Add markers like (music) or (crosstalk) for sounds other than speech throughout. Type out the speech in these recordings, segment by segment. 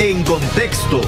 En contexto.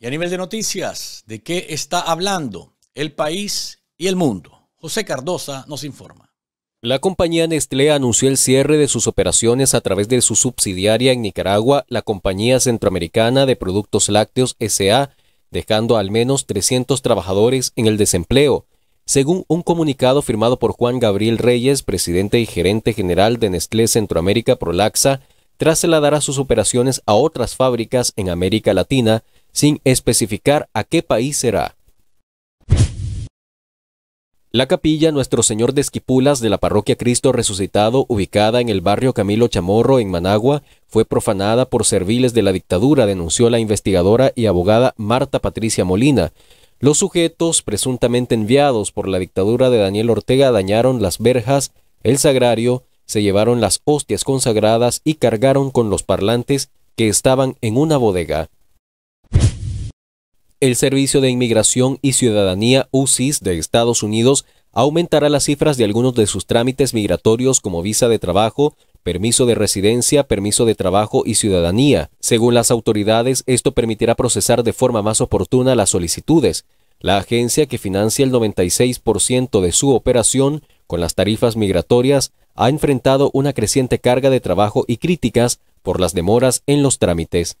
Y a nivel de noticias, ¿de qué está hablando el país y el mundo? José Cardosa nos informa. La compañía Nestlé anunció el cierre de sus operaciones a través de su subsidiaria en Nicaragua, la Compañía Centroamericana de Productos Lácteos SA, dejando al menos 300 trabajadores en el desempleo, según un comunicado firmado por Juan Gabriel Reyes, presidente y gerente general de Nestlé Centroamérica Prolaxa, trasladará sus operaciones a otras fábricas en América Latina, sin especificar a qué país será. La capilla Nuestro Señor de Esquipulas de la Parroquia Cristo Resucitado, ubicada en el barrio Camilo Chamorro, en Managua, fue profanada por serviles de la dictadura, denunció la investigadora y abogada Marta Patricia Molina. Los sujetos, presuntamente enviados por la dictadura de Daniel Ortega, dañaron las verjas, el sagrario, se llevaron las hostias consagradas y cargaron con los parlantes que estaban en una bodega. El Servicio de Inmigración y Ciudadanía UCIS de Estados Unidos aumentará las cifras de algunos de sus trámites migratorios como visa de trabajo, permiso de residencia, permiso de trabajo y ciudadanía. Según las autoridades, esto permitirá procesar de forma más oportuna las solicitudes. La agencia que financia el 96% de su operación con las tarifas migratorias ha enfrentado una creciente carga de trabajo y críticas por las demoras en los trámites.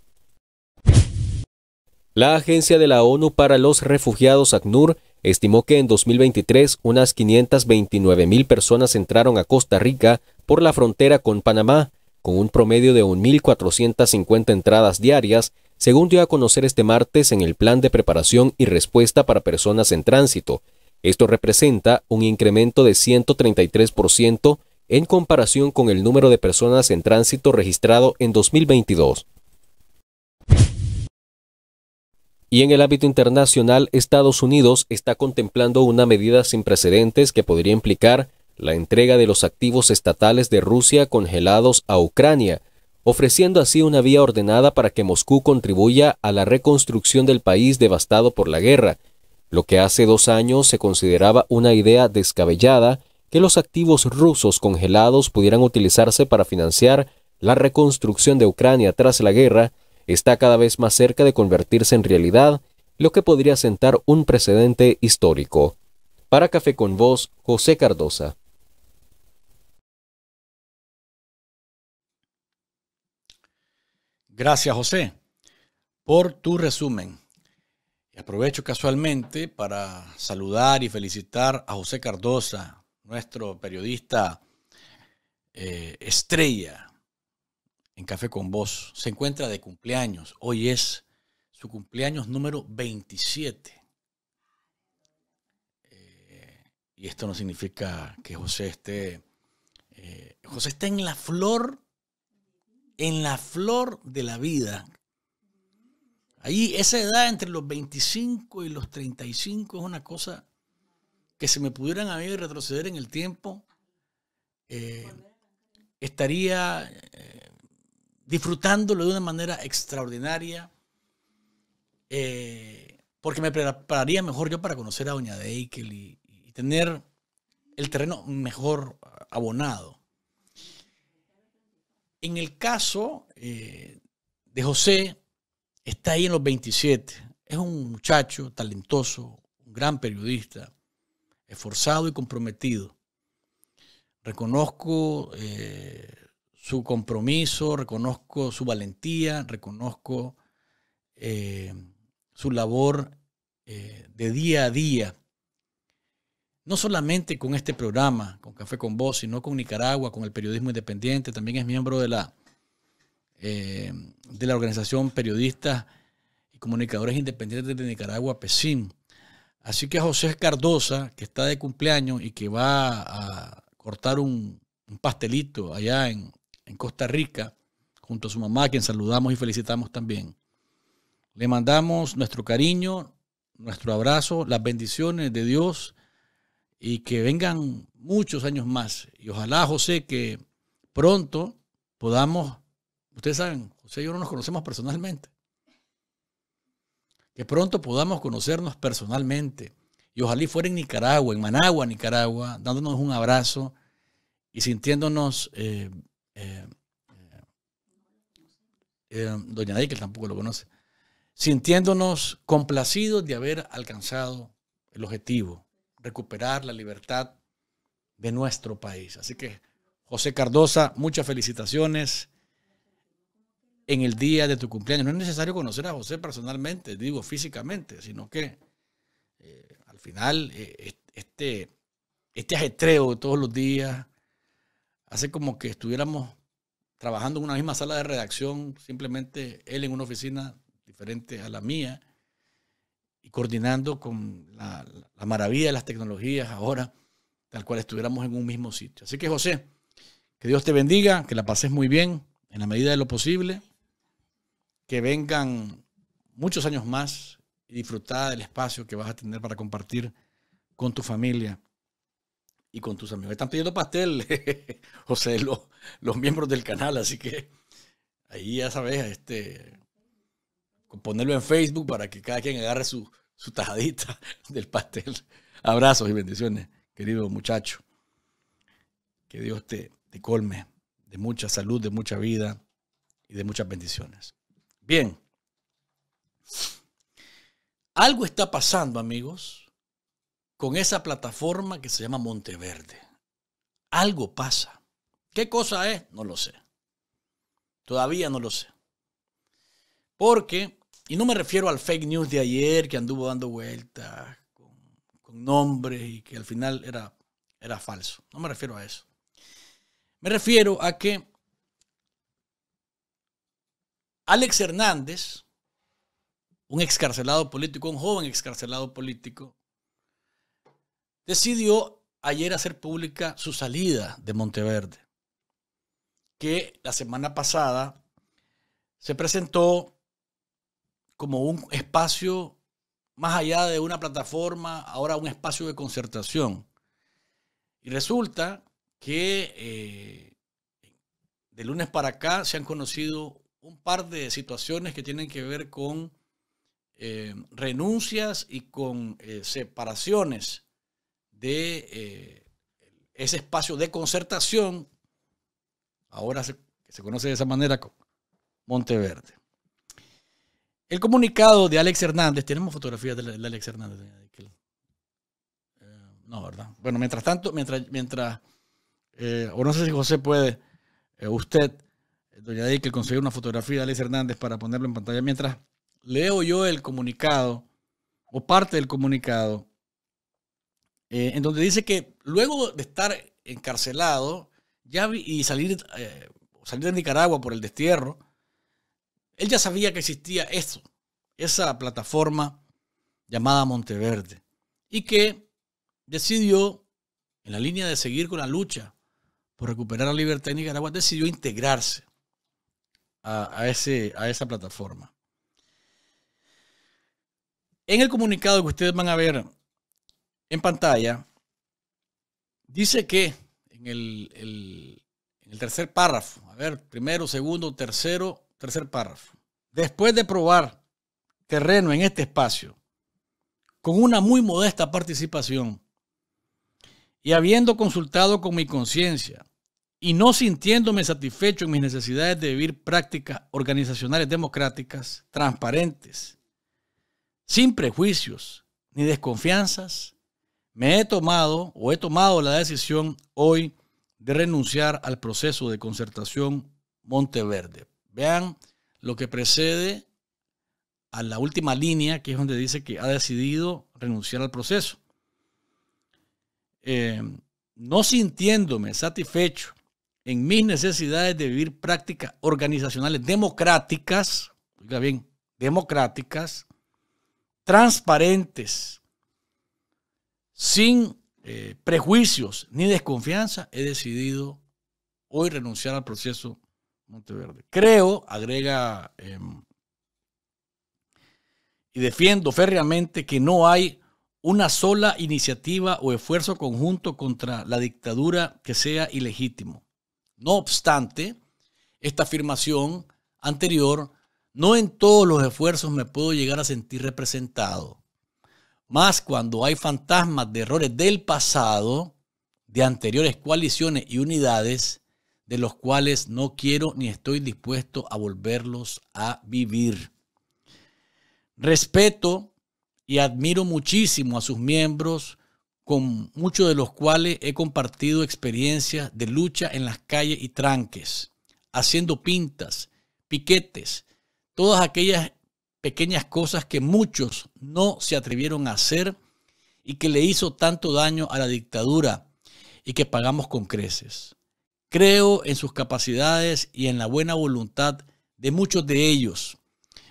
La Agencia de la ONU para los Refugiados ACNUR estimó que en 2023 unas 529 mil personas entraron a Costa Rica por la frontera con Panamá, con un promedio de 1.450 entradas diarias, según dio a conocer este martes en el Plan de Preparación y Respuesta para Personas en Tránsito. Esto representa un incremento de 133% en comparación con el número de personas en tránsito registrado en 2022. Y en el ámbito internacional, Estados Unidos está contemplando una medida sin precedentes que podría implicar la entrega de los activos estatales de Rusia congelados a Ucrania, ofreciendo así una vía ordenada para que Moscú contribuya a la reconstrucción del país devastado por la guerra, lo que hace dos años se consideraba una idea descabellada que los activos rusos congelados pudieran utilizarse para financiar la reconstrucción de Ucrania tras la guerra está cada vez más cerca de convertirse en realidad, lo que podría sentar un precedente histórico. Para Café con vos, José Cardosa. Gracias, José, por tu resumen. Aprovecho casualmente para saludar y felicitar a José Cardosa, nuestro periodista eh, estrella en Café con Vos. Se encuentra de cumpleaños. Hoy es su cumpleaños número 27. Eh, y esto no significa que José esté... Eh, José está en la flor, en la flor de la vida. Ahí esa edad entre los 25 y los 35 es una cosa que se me pudieran a mí retroceder en el tiempo, eh, estaría disfrutándolo de una manera extraordinaria, eh, porque me prepararía mejor yo para conocer a Doña Deikel y, tener el terreno mejor abonado. En el caso eh, de José, está ahí en los 27. Es un muchacho talentoso, un gran periodista, esforzado y comprometido. Reconozco eh, su compromiso, reconozco su valentía, reconozco eh, su labor eh, de día a día, no solamente con este programa, con Café con Voz, sino con Nicaragua, con el periodismo independiente, también es miembro de la, eh, de la organización Periodistas y Comunicadores Independientes de Nicaragua, PESIN. Así que José Cardosa, que está de cumpleaños y que va a cortar un, un pastelito allá en, en Costa Rica, junto a su mamá, quien saludamos y felicitamos también. Le mandamos nuestro cariño, nuestro abrazo, las bendiciones de Dios y que vengan muchos años más. Y ojalá, José, que pronto podamos, ustedes saben, José y yo no nos conocemos personalmente, que pronto podamos conocernos personalmente. Y ojalá fuera en Nicaragua, en Managua, Nicaragua, dándonos un abrazo y sintiéndonos eh, eh, eh, eh, doña Day, tampoco lo conoce, sintiéndonos complacidos de haber alcanzado el objetivo, recuperar la libertad de nuestro país. Así que, José Cardosa, muchas felicitaciones en el día de tu cumpleaños. No es necesario conocer a José personalmente, digo físicamente, sino que al final este, este de todos los días, hace como que estuviéramos trabajando en una misma sala de redacción, simplemente él en una oficina diferente a la mía y coordinando con la, maravilla de las tecnologías ahora, tal cual estuviéramos en un mismo sitio. Así que José, que Dios te bendiga, que la pases muy bien en la medida de lo posible, que vengan muchos años más y disfrutar del espacio que vas a tener para compartir con tu familia y con tus amigos. Están pidiendo pastel, (laughs) José, los, miembros del canal, así que ahí ya sabes, este, ponerlo en Facebook para que cada quien agarre su, tajadita (laughs) del pastel. Abrazos y bendiciones, querido muchacho. Que Dios te, te colme de mucha salud, de mucha vida y de muchas bendiciones. Bien. Algo está pasando, amigos con esa plataforma que se llama Monteverde. Algo pasa. ¿Qué cosa es? No lo sé. Todavía no lo sé. Porque, y no me refiero al fake news de ayer que anduvo dando vueltas con, con, nombres y que al final era, era falso. No me refiero a eso. Me refiero a que Alex Hernández, un excarcelado político, un joven excarcelado político, decidió ayer hacer pública su salida de Monteverde, que la semana pasada se presentó como un espacio más allá de una plataforma, ahora un espacio de concertación. Y resulta que eh, de lunes para acá se han conocido un par de situaciones que tienen que ver con eh, renuncias y con eh, separaciones de eh, ese espacio de concertación, ahora se, se conoce de esa manera, Monteverde. El comunicado de Alex Hernández, tenemos fotografías de, Alex Hernández. Eh, no, ¿verdad? Bueno, mientras tanto, mientras, mientras eh, o no sé si José puede, eh, usted, doña que conseguir una fotografía de Alex Hernández para ponerlo en pantalla, mientras leo yo el comunicado o parte del comunicado eh, en donde dice que luego de estar encarcelado y salir, eh, salir de Nicaragua por el destierro, él ya sabía que existía eso, esa plataforma llamada Monteverde, y que decidió, en la línea de seguir con la lucha por recuperar la libertad de Nicaragua, decidió integrarse a, ese, a esa plataforma. En el comunicado que ustedes van a ver en pantalla, dice que en el, tercer párrafo, a ver, primero, segundo, tercero, tercer párrafo, después de probar terreno en este espacio, con una muy modesta participación, y habiendo consultado con mi conciencia y no sintiéndome satisfecho en mis necesidades de vivir prácticas organizacionales democráticas, transparentes, sin prejuicios ni desconfianzas, me he tomado o he tomado la decisión hoy de renunciar al proceso de concertación Monteverde. Vean lo que precede a la última línea, que es donde dice que ha decidido renunciar al proceso. Eh, no sintiéndome satisfecho en mis necesidades de vivir prácticas organizacionales democráticas, oiga bien, democráticas, transparentes, sin eh, prejuicios ni desconfianza, he decidido hoy renunciar al proceso Monteverde. Creo, agrega em, y defiendo férreamente que no hay una sola iniciativa o esfuerzo conjunto contra la dictadura que sea ilegítimo. No obstante, esta afirmación anterior, no en todos los esfuerzos me puedo llegar a sentir representado más cuando hay fantasmas de errores del pasado, de anteriores coaliciones y unidades, de los cuales no quiero ni estoy dispuesto a volverlos a vivir. Respeto y admiro muchísimo a sus miembros, con muchos de los cuales he compartido experiencias de lucha en las calles y tranques, haciendo pintas, piquetes, todas aquellas pequeñas cosas que muchos no se atrevieron a hacer y que le hizo tanto daño a la dictadura y que pagamos con creces. Creo en sus capacidades y en la buena voluntad de muchos de ellos,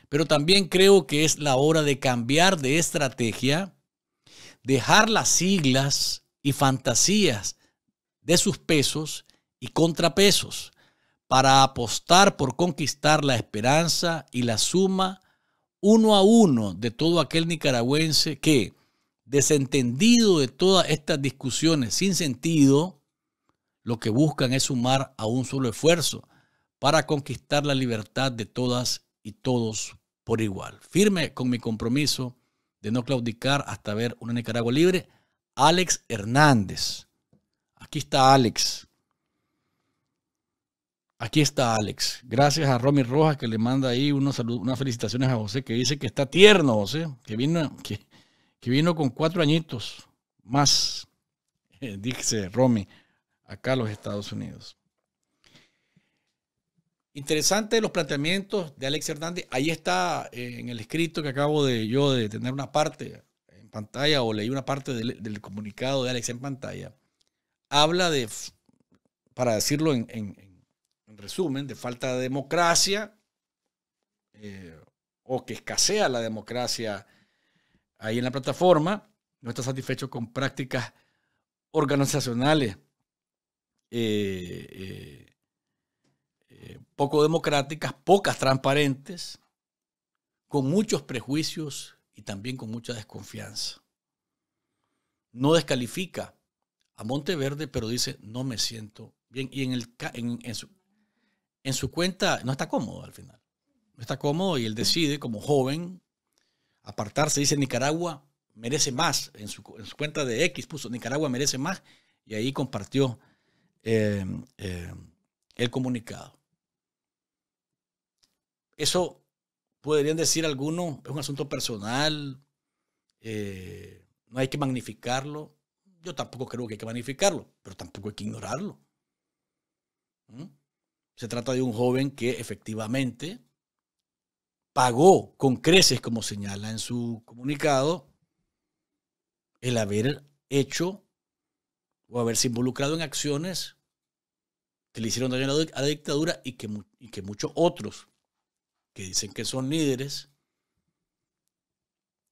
pero también creo que es la hora de cambiar de estrategia, dejar las siglas y fantasías de sus pesos y contrapesos para apostar por conquistar la esperanza y la suma uno a uno de todo aquel nicaragüense que, desentendido de todas estas discusiones sin sentido, lo que buscan es sumar a un solo esfuerzo para conquistar la libertad de todas y todos por igual. Firme con mi compromiso de no claudicar hasta ver una Nicaragua libre, Alex Hernández. Aquí está Alex. Aquí está Alex. Gracias a Romy Rojas que le manda ahí unos saludos, unas felicitaciones a José que dice que está tierno, José, que vino, que, vino con cuatro añitos más, eh, dice Romy, acá a los Estados Unidos. Interesante los planteamientos de Alex Hernández. Ahí está eh, en el escrito que acabo de yo de tener una parte en pantalla o leí una parte del, comunicado de Alex en pantalla. Habla de, para decirlo en, resumen, de falta de democracia eh, o que escasea la democracia ahí en la plataforma, no está satisfecho con prácticas organizacionales eh, eh, poco democráticas, pocas transparentes, con muchos prejuicios y también con mucha desconfianza. No descalifica a Monteverde, pero dice, no me siento bien. Y en, el, en, su, en su cuenta no está cómodo al final. No está cómodo y él mm. decide, como joven, apartarse. Dice Nicaragua merece más. En su, cuenta de X puso Nicaragua merece más. Y ahí compartió eh, eh, el comunicado. Eso podrían decir algunos, es un asunto personal, eh, no hay que magnificarlo. Yo tampoco creo que hay que magnificarlo, pero tampoco hay que ignorarlo. ¿Mm? Se trata de un joven que efectivamente pagó con creces, como señala en su comunicado, el haber hecho o haberse involucrado en acciones que le hicieron daño a la dictadura y que, que muchos otros que dicen que son líderes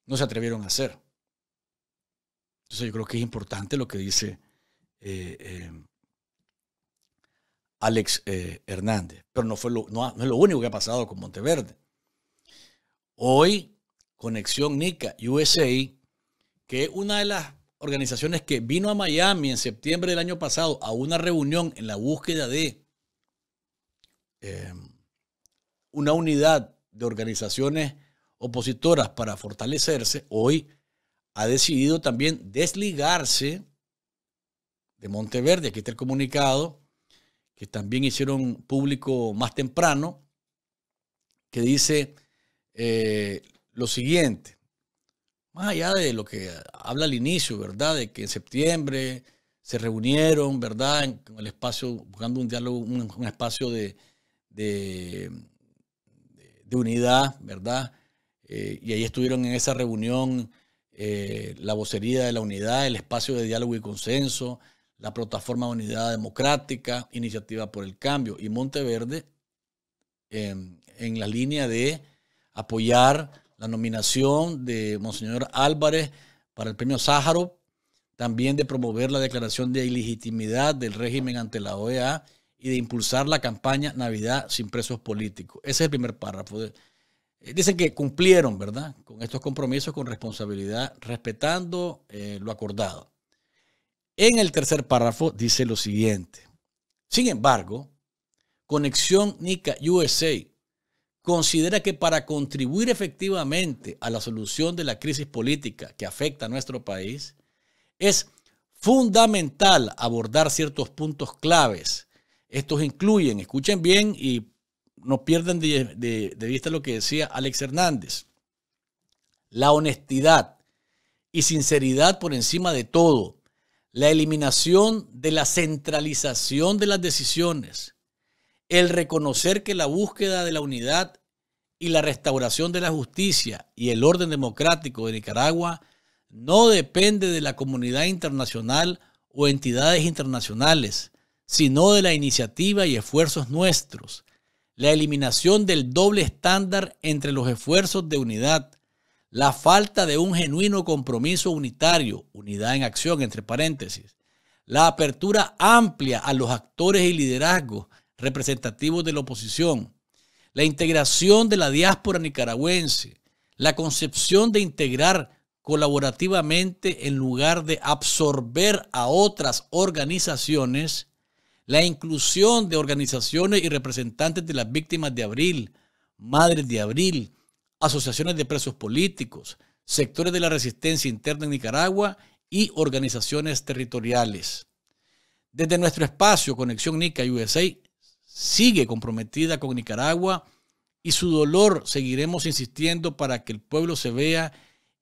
no se atrevieron a hacer. Entonces yo creo que es importante lo que dice eh, eh, Alex eh, Hernández. Pero no, fue lo, es lo único que ha pasado con Monteverde. Hoy, Conexión NICA USA, que es una de las organizaciones que vino a Miami en septiembre del año pasado a una reunión en la búsqueda de em, una unidad de organizaciones opositoras para fortalecerse, hoy ha decidido también desligarse de Monteverde, aquí está el comunicado, también hicieron público más temprano, que dice eh, lo siguiente, más allá de lo que habla al inicio, ¿verdad? De que en septiembre se reunieron, ¿verdad? En, el espacio, buscando un diálogo, un, espacio de, de, unidad, ¿verdad? Eh, y ahí estuvieron en esa reunión eh, la vocería de la unidad, el espacio de diálogo y consenso, la plataforma Unidad Democrática, Iniciativa por el Cambio y Monteverde em, en, la línea de apoyar la nominación de Monseñor Álvarez para el premio Sájarov, también de promover la declaración de ilegitimidad del régimen ante la OEA y de impulsar la campaña Navidad sin presos políticos. Ese es el primer párrafo. Eh, dicen que cumplieron, ¿verdad?, con estos compromisos con responsabilidad, respetando eh, lo acordado. En el tercer párrafo dice lo siguiente. Sin embargo, Conexión NICA USA considera que para contribuir efectivamente a la solución de la crisis política que afecta a nuestro país, es fundamental abordar ciertos puntos claves. Estos incluyen, escuchen bien y no pierdan de, de vista lo que decía Alex Hernández, la honestidad y sinceridad por encima de todo la eliminación de la centralización de las decisiones, el reconocer que la búsqueda de la unidad y la restauración de la justicia y el orden democrático de Nicaragua no depende de la comunidad internacional o entidades internacionales, sino de la iniciativa y esfuerzos nuestros, la eliminación del doble estándar entre los esfuerzos de unidad, la falta de un genuino compromiso unitario, unidad en acción, entre paréntesis, la apertura amplia a los actores y liderazgos representativos de la oposición, la integración de la diáspora nicaragüense, la concepción de integrar colaborativamente en lugar de absorber a otras organizaciones, la inclusión de organizaciones y representantes de las víctimas de abril, madres de abril, asociaciones de presos políticos, sectores de la resistencia interna en Nicaragua y organizaciones territoriales. Desde nuestro espacio Conexión Nica USA sigue comprometida con Nicaragua y su dolor seguiremos insistiendo para que el pueblo se vea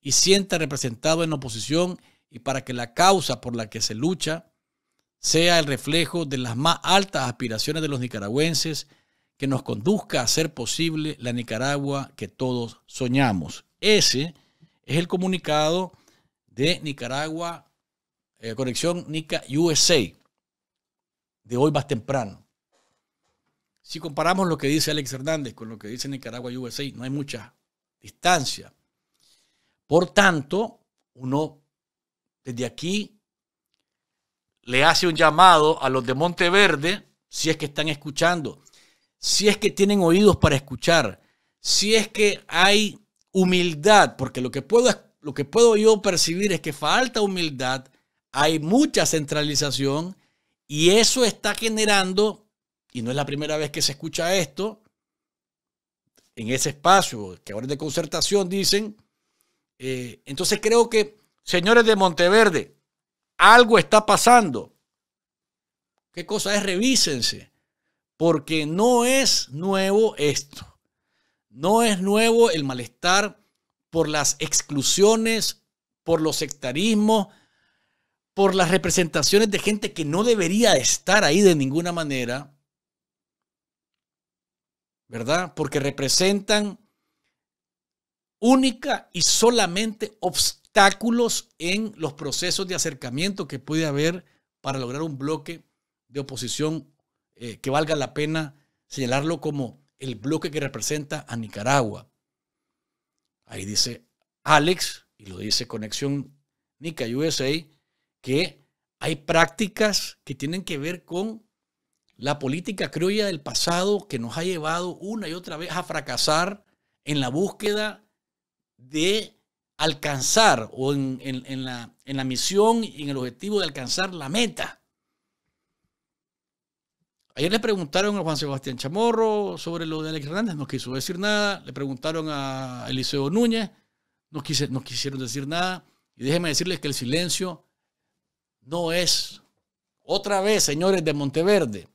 y sienta representado en la oposición y para que la causa por la que se lucha sea el reflejo de las más altas aspiraciones de los nicaragüenses que nos conduzca a hacer posible la Nicaragua que todos soñamos. Ese es el comunicado de Nicaragua, eh, Conexión Nica USA, de hoy más temprano. Si comparamos lo que dice Alex Hernández con lo que dice Nicaragua USA, no hay mucha distancia. Por tanto, uno desde aquí le hace un llamado a los de Monteverde, si es que están escuchando si es que tienen oídos para escuchar, si es que hay humildad, porque lo que puedo, lo que puedo yo percibir es que falta humildad, hay mucha centralización y eso está generando, y no es la primera vez que se escucha esto, en ese espacio que ahora es de concertación, dicen, eh, entonces creo que, señores de Monteverde, algo está pasando. ¿Qué cosa es? Revísense porque no es nuevo esto. No es nuevo el malestar por las exclusiones, por los sectarismos, por las representaciones de gente que no debería estar ahí de ninguna manera, ¿verdad? Porque representan única y solamente obstáculos en los procesos de acercamiento que puede haber para lograr un bloque de oposición eh, que valga la pena señalarlo como el bloque que representa a Nicaragua. Ahí dice Alex, y lo dice Conexión Nica USA, que hay prácticas que tienen que ver con la política criolla del pasado que nos ha llevado una y otra vez a fracasar en la búsqueda de alcanzar o la, en la misión y en el objetivo de alcanzar la meta. Ayer le preguntaron a Juan Sebastián Chamorro sobre lo de Alex Hernández, no quiso decir nada. Le preguntaron a Eliseo Núñez, no, no quisieron decir nada. Y déjenme decirles que el silencio no es, otra vez, señores de Monteverde,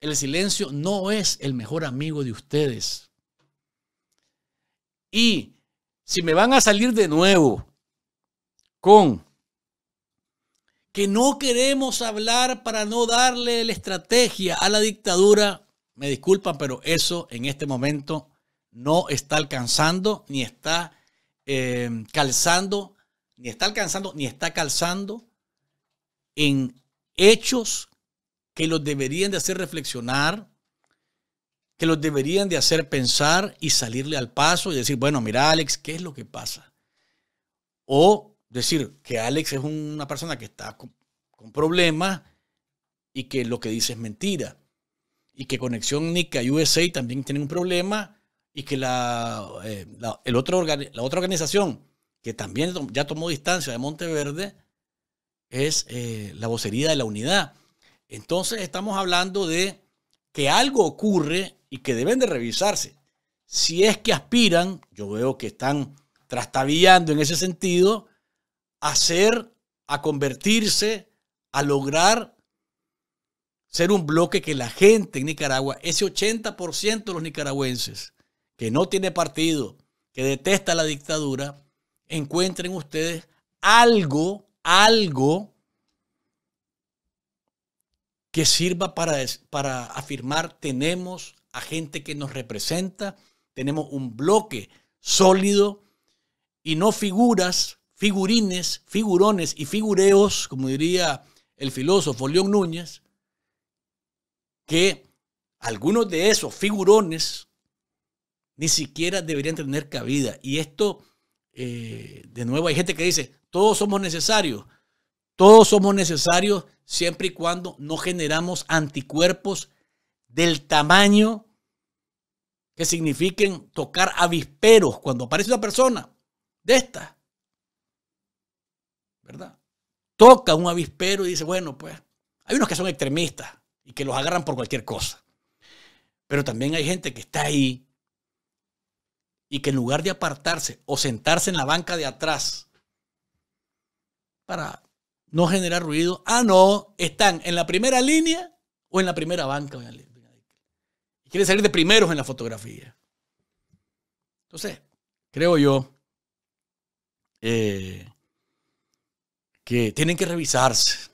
el silencio no es el mejor amigo de ustedes. Y si me van a salir de nuevo con que no queremos hablar para no darle la estrategia a la dictadura, me disculpan, pero eso en este momento no está alcanzando, ni está eh, calzando, ni está alcanzando, ni está calzando en hechos que los deberían de hacer reflexionar, que los deberían de hacer pensar y salirle al paso y decir, bueno, mira Alex, ¿qué es lo que pasa? O decir que Alex es una persona que está con, problemas y que lo que dice es mentira. Y que Conexión Nica y USA también tiene un problema y que la, eh, el otro, la otra organización que también ya tomó distancia de Monteverde es eh, la vocería de la unidad. Entonces estamos hablando de que algo ocurre y que deben de revisarse. Si es que aspiran, yo veo que están trastabillando en ese sentido, hacer a convertirse, a lograr ser un bloque que la gente en Nicaragua, ese 80% de los nicaragüenses que no tiene partido, que detesta la dictadura, encuentren ustedes algo, algo que sirva para, para afirmar tenemos a gente que nos representa, tenemos un bloque sólido y no figuras figurines, figurones y figureos, como diría el filósofo León Núñez, que algunos de esos figurones ni siquiera deberían tener cabida. Y esto, eh, de nuevo, hay gente que dice, todos somos necesarios. Todos somos necesarios siempre y cuando no generamos anticuerpos del tamaño que signifiquen tocar avisperos. Cuando aparece una persona de esta, ¿verdad? Toca un avispero y dice, bueno, pues hay unos que son extremistas y que los agarran por cualquier cosa. Pero también hay gente que está ahí y que en lugar de apartarse o sentarse en la banca de atrás para no generar ruido, ah, no, están en la primera línea o en la primera banca. Y quieren salir de primeros en la fotografía. Entonces, creo yo, eh, que tienen que revisarse.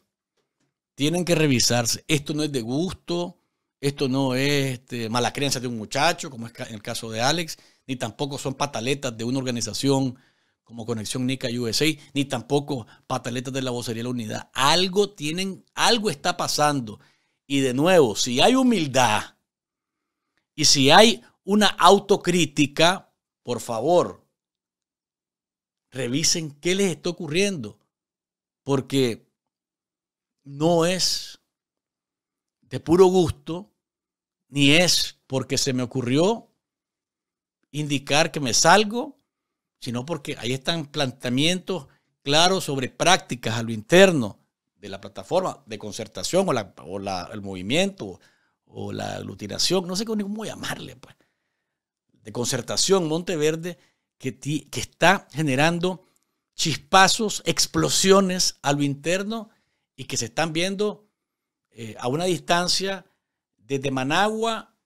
Tienen que revisarse. Esto no es de gusto, esto no es este, mala creencia de un muchacho, como es el caso de Alex, ni tampoco son pataletas de una organización como Conexión Nica USA, ni tampoco pataletas de la vocería de la unidad. Algo tienen, algo está pasando. Y de nuevo, si hay humildad y si hay una autocrítica, por favor, revisen qué les está ocurriendo porque no es de puro gusto, ni es porque se me ocurrió indicar que me salgo, sino porque ahí están planteamientos claros sobre prácticas a lo interno de la plataforma de concertación o, el movimiento o la aglutinación, no sé cómo llamarle, pues, de concertación Monteverde, que, que está generando chispazos, explosiones a lo interno y que se están viendo eh, a una distancia desde Managua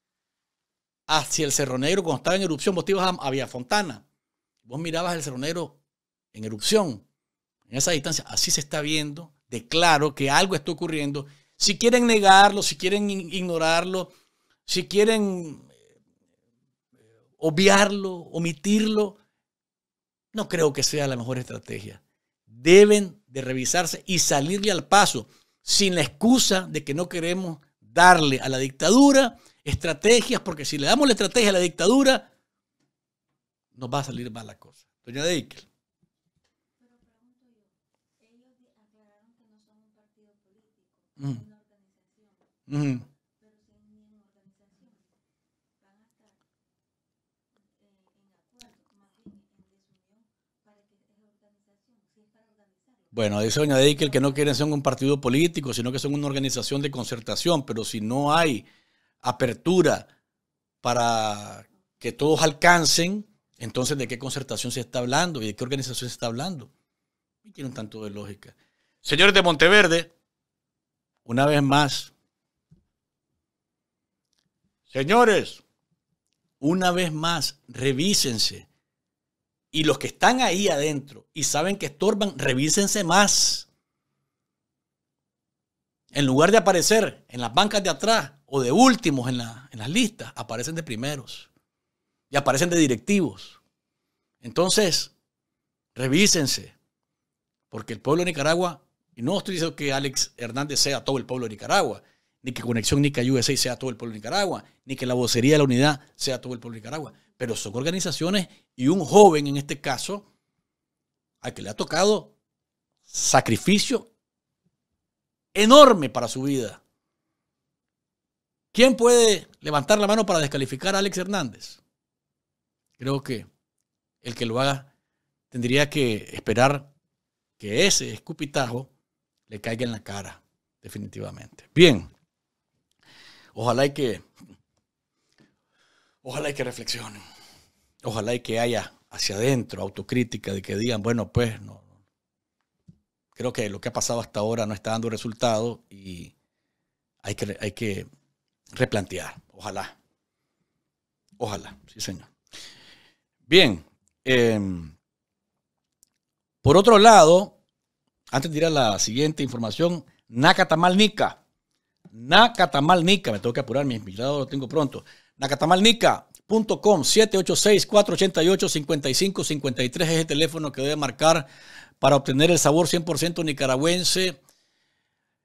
hacia el Cerro Negro cuando estaba en erupción. Vos te ibas a, Fontana, vos mirabas el Cerro Negro en erupción, en esa distancia. Así se está viendo, de claro que algo está ocurriendo. Si quieren negarlo, si quieren ignorarlo, si quieren eh, obviarlo, omitirlo, no creo que sea la mejor estrategia. Deben de revisarse y salirle al paso sin la excusa de que no queremos darle a la dictadura estrategias, porque si le damos la estrategia a la dictadura, nos va a salir mal la cosa. Doña Deikel. Bueno, dice doña Deikel que no quieren ser un partido político, sino que son una organización de concertación, pero si no hay apertura para que todos alcancen, entonces de qué concertación se está hablando y de qué organización se está hablando. Y tiene un tanto de lógica. Señores de Monteverde, una vez más, señores, una vez más, revísense y los que están ahí adentro y saben que estorban, revísense más. En lugar de aparecer en las bancas de atrás o de últimos en, las listas, aparecen de primeros y aparecen de directivos. Entonces, revísense, porque el pueblo de Nicaragua, y no estoy diciendo que Alex Hernández sea todo el pueblo de Nicaragua, ni que Conexión Nica USA sea todo el pueblo de Nicaragua, ni que la vocería de la unidad sea todo el pueblo de Nicaragua pero son organizaciones y un joven en este caso al que le ha tocado sacrificio enorme para su vida. ¿Quién puede levantar la mano para descalificar a Alex Hernández? Creo que el que lo haga tendría que esperar que ese escupitajo le caiga en la cara, definitivamente. Bien, ojalá que Ojalá y que reflexionen. Ojalá y que haya hacia adentro autocrítica de que digan, bueno, pues no. Creo que lo que ha pasado hasta ahora no está dando resultado y hay que, hay que replantear. Ojalá. Ojalá, sí, señor. Bien. Em, por otro lado, antes de la siguiente información, Nakatamal Nica. Nakatamal Nica, me tengo que apurar, mi invitado lo tengo pronto. Nacatamalnica.com 786-488-5553 es el teléfono que debe marcar para obtener el sabor 100% nicaragüense.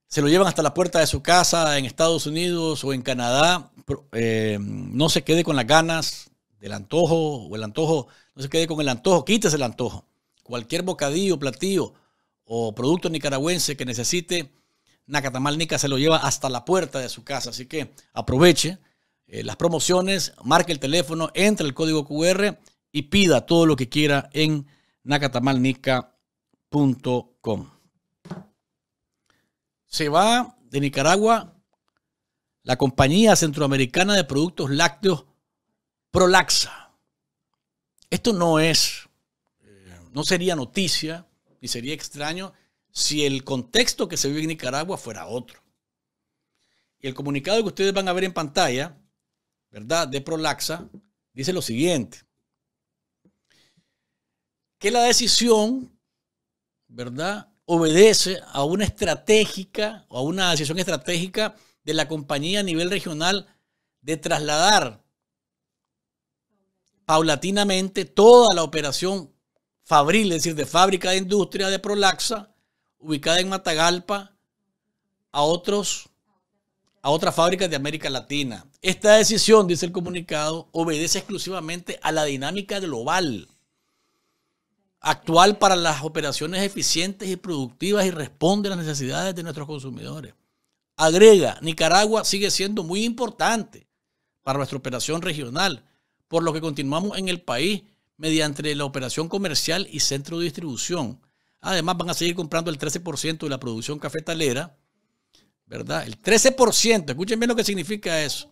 Se lo llevan hasta la puerta de su casa en Estados Unidos o en Canadá. Eh, no se quede con las ganas del antojo o el antojo. No se quede con el antojo. Quítese el antojo. Cualquier bocadillo, platillo o producto nicaragüense que necesite, nacatamalnica se lo lleva hasta la puerta de su casa. Así que aproveche eh, las promociones, marque el teléfono, entre el código QR y pida todo lo que quiera en nacatamalnica.com. Se va de Nicaragua la compañía centroamericana de productos lácteos Prolaxa. Esto no es, eh, no sería noticia y sería extraño si el contexto que se vive en Nicaragua fuera otro. Y el comunicado que ustedes van a ver en pantalla ¿verdad? De Prolaxa, dice lo siguiente. Que la decisión, ¿verdad? Obedece a una estratégica o a una decisión estratégica de la compañía a nivel regional de trasladar paulatinamente toda la operación fabril, es decir, de fábrica de industria de Prolaxa, ubicada en Matagalpa, a otros a otras fábricas de América Latina. Esta decisión, dice el comunicado, obedece exclusivamente a la dinámica global actual para las operaciones eficientes y productivas y responde a las necesidades de nuestros consumidores. Agrega, Nicaragua sigue siendo muy importante para nuestra operación regional, por lo que continuamos en el país mediante la operación comercial y centro de distribución. Además, van a seguir comprando el 13% de la producción cafetalera ¿verdad? El 13%, escuchen bien lo que significa eso.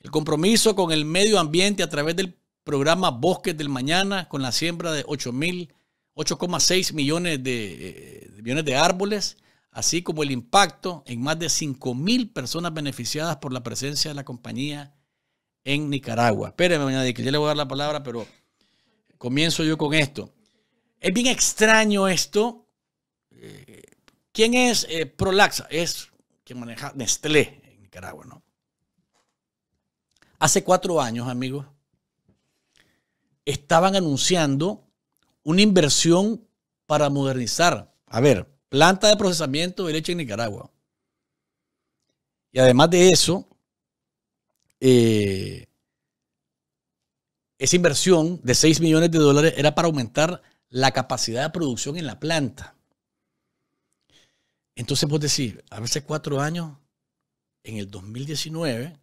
El compromiso con el medio ambiente a través del programa Bosques del Mañana, con la siembra de 8,6 millones de, eh, millones de árboles, así como el impacto en más de 5 mil personas beneficiadas por la presencia de la compañía en Nicaragua. Espérenme, mañana, que yo le voy a dar la palabra, pero comienzo yo con esto. Es bien extraño esto. Eh, ¿Quién es eh, Prolaxa? Es quien maneja Nestlé en Nicaragua, ¿no? Hace cuatro años, amigos, estaban anunciando una inversión para modernizar, a ver, planta de procesamiento de leche en Nicaragua. Y además de eso, eh, esa inversión de 6 millones de dólares era para aumentar la capacidad de producción en la planta. Entonces vos decís, veces cuatro años, en el 2019,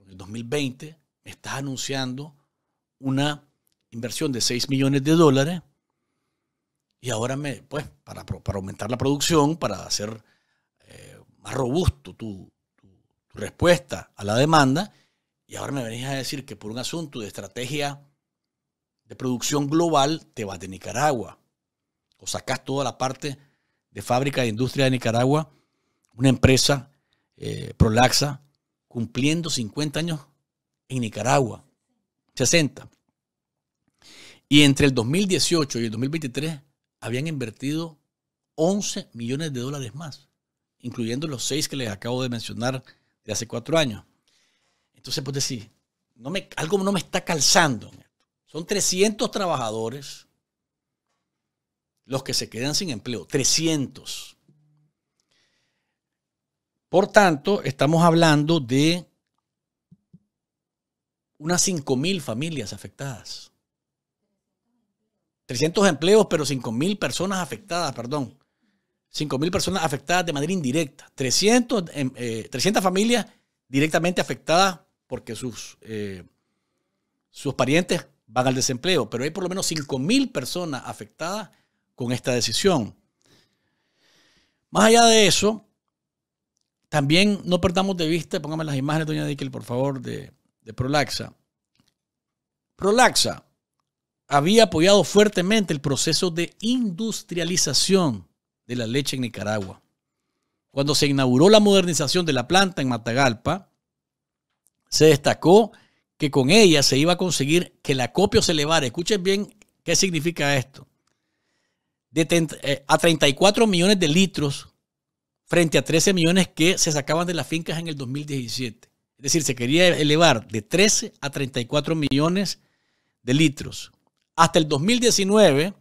en el 2020, me estás anunciando una inversión de 6 millones de dólares y ahora me, pues, para, aumentar la producción, para hacer eh, más robusto tu respuesta a la demanda, y ahora me venís a decir que por un asunto de estrategia de producción global te vas de Nicaragua o toda la parte de fábrica de industria de Nicaragua, una empresa, eh, Prolaxa, cumpliendo 50 años en Nicaragua, 60. Y entre el 2018 y el 2023 habían invertido 11 millones de dólares más, incluyendo los 6 que les acabo de mencionar de hace 4 años. Entonces, pues decir, algo no me está calzando. Son 300 trabajadores los que se quedan sin empleo, 300. Por tanto, estamos hablando de unas 5.000 familias afectadas. 300 empleos, pero 5.000 personas afectadas, perdón. 5.000 personas afectadas de manera indirecta. 300, em, eh, familias directamente afectadas porque sus, eh, sus parientes van al desempleo, pero hay por lo menos 5.000 personas afectadas con esta decisión. Más allá de eso, también no perdamos de vista, póngame las imágenes, doña Dickel, por favor, de, de Prolaxa. Prolaxa había apoyado fuertemente el proceso de industrialización de la leche en Nicaragua. Cuando se inauguró la modernización de la planta en Matagalpa, se destacó que con ella se iba a conseguir que el acopio se elevara. Escuchen bien qué significa esto. Eh, a 34 millones de litros frente a 13 millones que se sacaban de las fincas en el 2017. Es decir, se quería elevar de 13 a 34 millones de litros. Hasta el 2019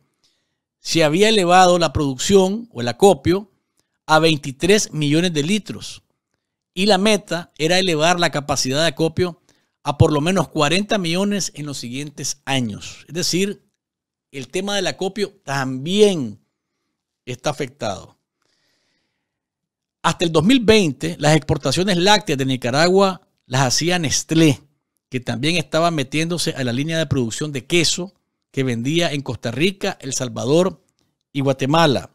se había elevado la producción o el acopio a 23 millones de litros y la meta era elevar la capacidad de acopio a por lo menos 40 millones en los siguientes años. Es decir, el tema del acopio también está afectado. Hasta el 2020, las exportaciones lácteas de Nicaragua las hacía Nestlé, que también estaba metiéndose a la línea de producción de queso que vendía en Costa Rica, El Salvador y Guatemala.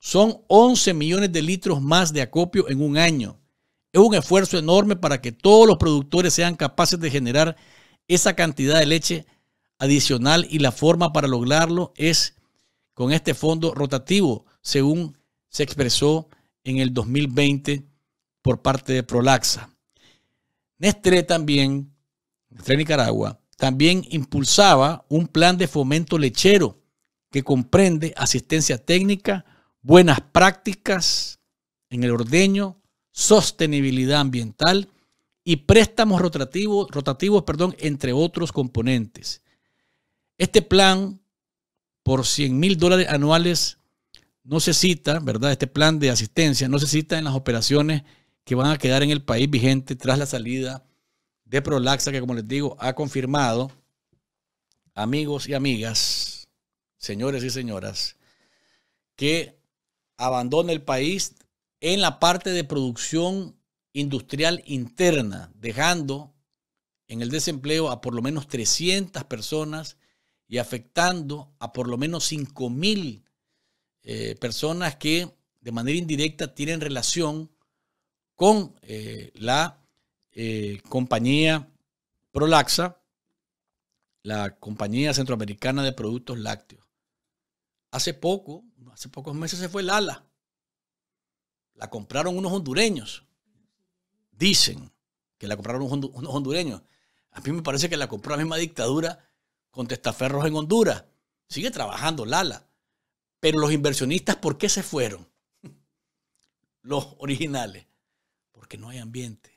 Son 11 millones de litros más de acopio en un año. Es un esfuerzo enorme para que todos los productores sean capaces de generar esa cantidad de leche adicional y la forma para lograrlo es con este fondo rotativo, según se expresó en el 2020 por parte de Prolaxa. Nestlé también, Nestlé Nicaragua, también impulsaba un plan de fomento lechero que comprende asistencia técnica, buenas prácticas en el ordeño, sostenibilidad ambiental y préstamos rotativos, rotativos perdón, entre otros componentes. Este plan por 100 mil dólares anuales no se cita, ¿verdad? Este plan de asistencia no se cita en las operaciones que van a quedar en el país vigente tras la salida de Prolaxa, que como les digo, ha confirmado, amigos y amigas, señores y señoras, que abandona el país en la parte de producción industrial interna, dejando en el desempleo a por lo menos 300 personas y afectando a por lo menos 5.000 mil eh, personas que de manera indirecta tienen relación con eh, la eh, compañía Prolaxa, la compañía centroamericana de productos lácteos. Hace poco, hace pocos meses se fue Lala. La compraron unos hondureños. Dicen que la compraron unos hondureños. A mí me parece que la compró la misma dictadura testaferros en Honduras. Sigue trabajando Lala. Pero los inversionistas, ¿por qué se fueron? (laughs) Los originales. Porque no hay ambiente.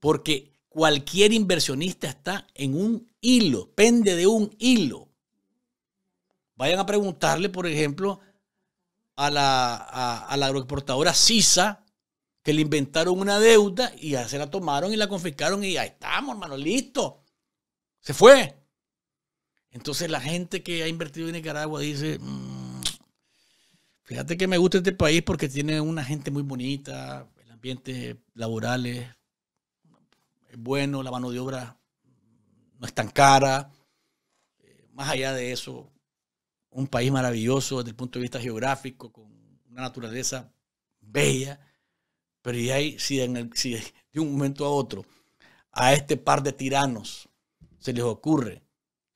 Porque cualquier inversionista está en un hilo, pende de un hilo. Vayan a preguntarle, por ejemplo, a la, la agroexportadora CISA, que le inventaron una deuda y ya se la tomaron y la confiscaron y ahí estamos, hermano, listo. Se fue. Entonces la gente que ha invertido en Nicaragua dice, mm, fíjate que me gusta este país porque tiene una gente muy bonita, el ambiente laboral es, bueno, la mano de obra no es tan cara. Eh, más allá de eso, un país maravilloso desde el punto de vista geográfico, con una naturaleza bella. Pero y ahí, si de un momento a otro a este par de tiranos se les ocurre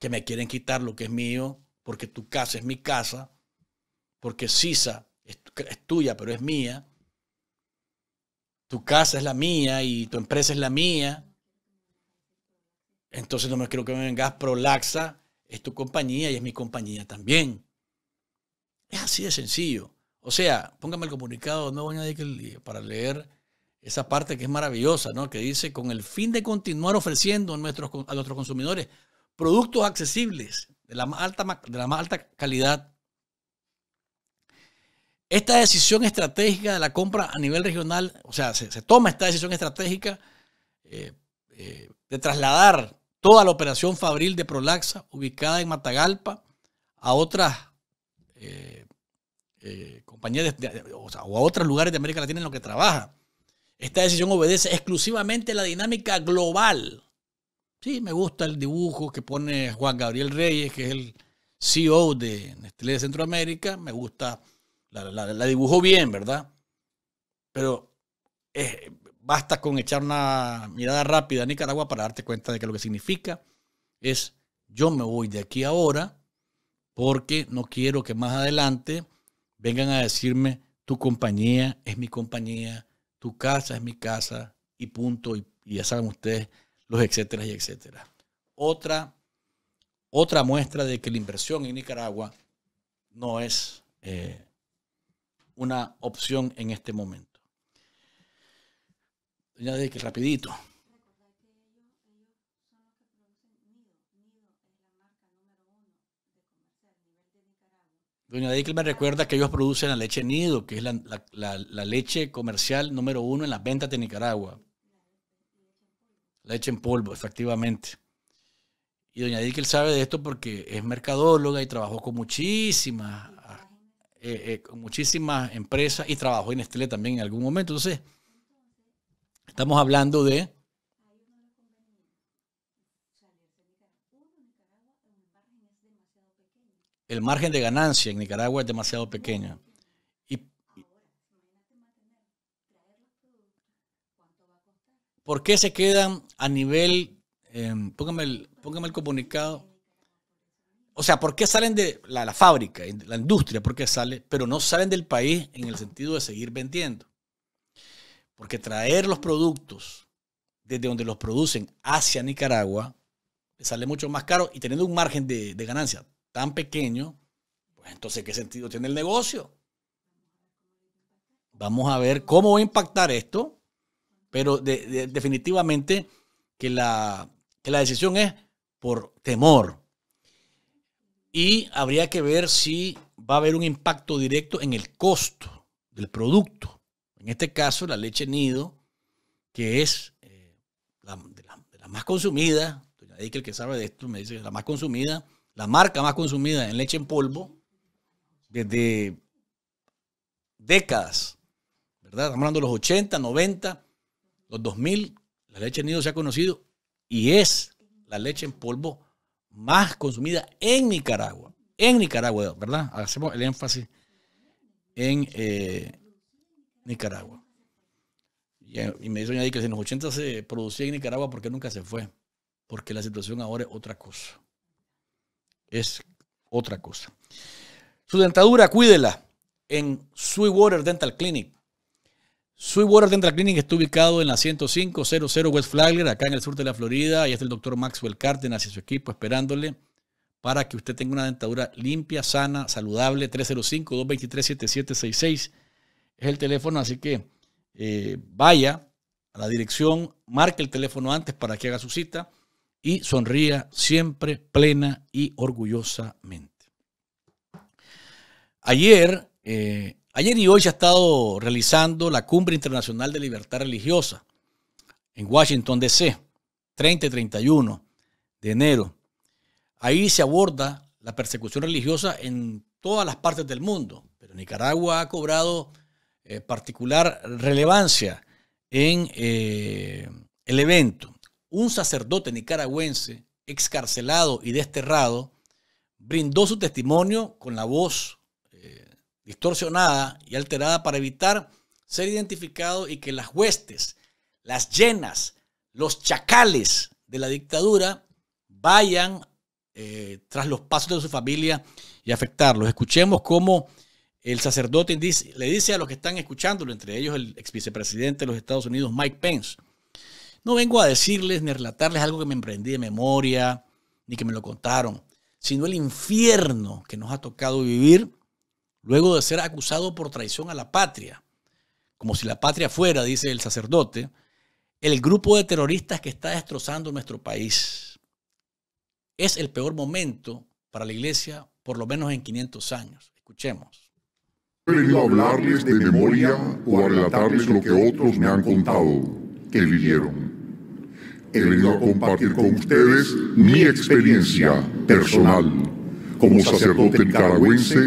que me quieren quitar lo que es mío, porque tu casa es mi casa, porque Sisa es, tuya, pero es mía. Tu casa es la mía y tu empresa es la mía. Entonces no me quiero que me vengas laxa es tu compañía y es mi compañía también. Es así de sencillo. O sea, póngame el comunicado no voy a que para leer esa parte que es maravillosa, ¿no? Que dice, con el fin de continuar ofreciendo a nuestros, a nuestros consumidores productos accesibles de la más alta, de la alta calidad. Esta decisión estratégica de la compra a nivel regional, o sea, se, toma esta decisión estratégica eh, eh, de trasladar toda la operación fabril de Prolaxa, ubicada en Matagalpa, a otras eh, compañías o, o, a otros lugares de América Latina en los que trabaja. Esta decisión obedece exclusivamente a la dinámica global Sí, me gusta el dibujo que pone Juan Gabriel Reyes, que es el CEO de Nestlé de Centroamérica. Me gusta, la, dibujo bien, ¿verdad? Pero eh, basta con echar una mirada rápida a Nicaragua para darte cuenta de que lo que significa es yo me voy de aquí ahora porque no quiero que más adelante vengan a decirme tu compañía es mi compañía, tu casa es mi casa y punto. y ya saben ustedes los etcétera y etcétera. Otra, otra muestra de que la inversión en Nicaragua no es eh, una opción en este momento. Doña de que rapidito. Doña Dickel me recuerda que ellos producen la leche nido, que es la leche comercial número uno en las ventas de Nicaragua la echa en polvo, efectivamente. Y doña Dickel sabe de esto porque es mercadóloga y trabajó con muchísimas, eh, eh, con muchísimas empresas y trabajó en estrella también en algún momento. Entonces, estamos hablando de... El margen de ganancia en Nicaragua es demasiado pequeño. ¿Por qué se quedan a nivel, eh, póngame, el, comunicado, o sea, ¿por qué salen de la, fábrica, la industria, por qué sale, pero no salen del país en el sentido de seguir vendiendo? Porque traer los productos desde donde los producen hacia Nicaragua sale mucho más caro y teniendo un margen de, de ganancia tan pequeño, pues entonces, ¿qué sentido tiene el negocio? Vamos a ver cómo va a impactar esto pero definitivamente que la, decisión es por temor. Y habría que ver si va a haber un impacto directo en el costo del producto. En este caso, la leche nido, que es eh, la, de la, más consumida, el que sabe de esto, me dice que es la más consumida, la marca más consumida en leche en polvo, desde décadas, ¿verdad? Estamos hablando de los 80, 90, los 2000, la leche nido se ha conocido y es la leche en polvo más consumida en Nicaragua. En Nicaragua, ¿verdad? Hacemos el énfasis en eh, Nicaragua. Y, me dice ahí que si en los 80 se producía en Nicaragua, ¿por qué nunca se fue? Porque la situación ahora es otra cosa. Es otra cosa. Su dentadura, cuídela en Sweetwater Dental Clinic. Sweetwater Dental Clinic está ubicado en la 10500 West Flagler, acá en el sur de la Florida. Ahí está el doctor Maxwell Cárdenas y su equipo esperándole para que usted tenga una dentadura limpia, sana, saludable. 305-223-7766 es el teléfono, así que eh, vaya a la dirección, marque el teléfono antes para que haga su cita y sonría siempre plena y orgullosamente. Ayer eh, Ayer y hoy se ha estado realizando la Cumbre Internacional de Libertad Religiosa en Washington, D.C., 30 y 31 de enero. Ahí se aborda la persecución religiosa en todas las partes del mundo, pero Nicaragua ha cobrado eh, particular relevancia en eh, el evento. Un sacerdote nicaragüense excarcelado y desterrado brindó su testimonio con la voz distorsionada y alterada para evitar ser identificado y que las huestes, las llenas, los chacales de la dictadura vayan eh, tras los pasos de su familia y afectarlos. Escuchemos cómo el sacerdote le dice a los que están escuchándolo, entre ellos el ex vicepresidente de los Estados Unidos, Mike Pence, no vengo a decirles ni a relatarles algo que me emprendí de memoria, ni que me lo contaron, sino el infierno que nos ha tocado vivir luego de ser acusado por traición a la patria, como si la patria fuera, dice el sacerdote, el grupo de terroristas que está destrozando nuestro país. Es el peor momento para la iglesia, por lo menos en 500 años. Escuchemos. he venido a hablarles de memoria o a relatarles lo que otros me han contado que vivieron. He venido a compartir con ustedes mi experiencia personal como sacerdote nicaragüense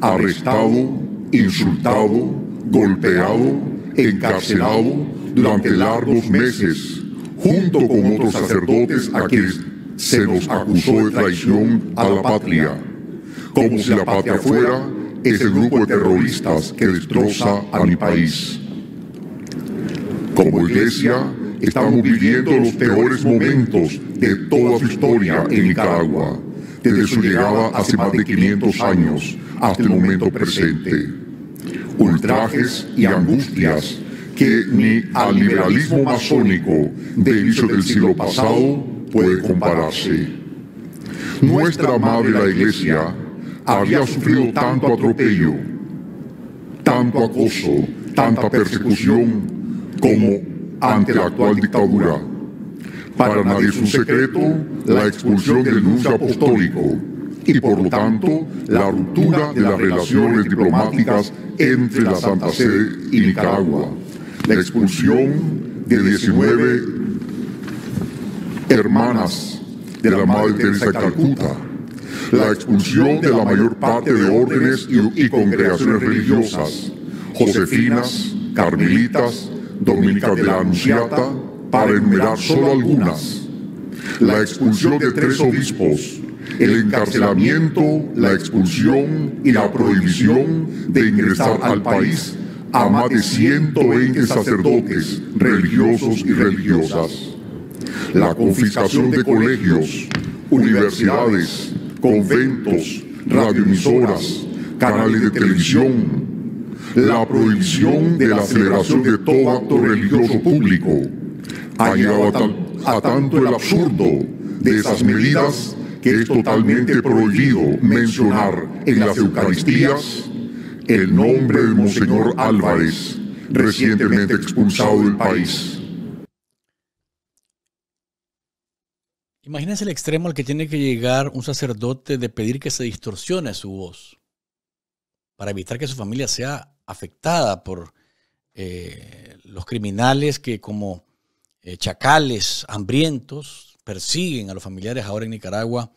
arrestado, insultado, golpeado, encarcelado durante largos meses, junto con otros sacerdotes a quienes se nos acusó de traición a la patria, como si la patria fuera ese grupo de terroristas que destroza a mi país. Como iglesia, estamos viviendo los peores momentos de toda su historia en Nicaragua desde su llegada hace más de 500 años hasta el momento presente. Ultrajes y angustias que ni al liberalismo masónico de inicio del siglo pasado puede compararse. Nuestra madre la Iglesia había sufrido tanto atropello, tanto acoso, tanta persecución como ante la actual dictadura para nadie es un secreto la expulsión del nuncio apostólico y por lo tanto la ruptura de las relaciones diplomáticas entre la Santa Sede y Nicaragua, la expulsión de 19 hermanas de la Madre Teresa Calcuta, la expulsión de la mayor parte de órdenes y, congregaciones religiosas, josefinas, carmelitas, dominicas de la Anunciata, para enumerar solo algunas. La expulsión de tres obispos, el encarcelamiento, la expulsión y la prohibición de ingresar al país a más de 120 sacerdotes, religiosos y religiosas. La confiscación de colegios, universidades, conventos, radioemisoras, canales de televisión, la prohibición de la celebración de todo acto religioso público, ha llegado a, tanto el absurdo de esas medidas que es totalmente prohibido mencionar en las Eucaristías el nombre de Monseñor Álvarez, recientemente expulsado del país. Imagínense el extremo al que tiene que llegar un sacerdote de pedir que se distorsione su voz para evitar que su familia sea afectada por eh, los criminales que como eh, chacales hambrientos persiguen a los familiares ahora en Nicaragua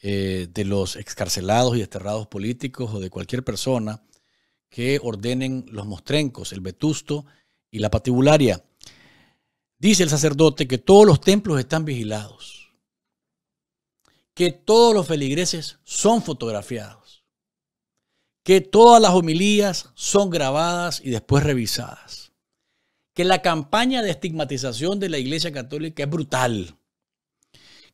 eh, de los excarcelados y desterrados políticos o de cualquier persona que ordenen los mostrencos, el vetusto y la patibularia. Dice el sacerdote que todos los templos están vigilados, que todos los feligreses son fotografiados, que todas las homilías son grabadas y después revisadas que la campaña de estigmatización de la Iglesia Católica es brutal,